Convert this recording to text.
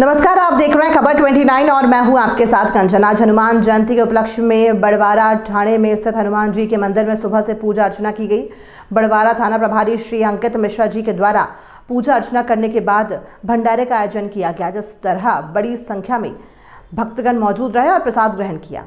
नमस्कार आप देख रहे हैं खबर 29 और मैं हूं आपके साथ कंचन आज हनुमान जयंती के उपलक्ष्य में बड़वारा थाने में स्थित हनुमान जी के मंदिर में सुबह से पूजा अर्चना की गई बड़वारा थाना प्रभारी श्री अंकित मिश्रा जी के द्वारा पूजा अर्चना करने के बाद भंडारे का आयोजन किया गया जिस तरह बड़ी संख्या में भक्तगण मौजूद रहे और प्रसाद ग्रहण किया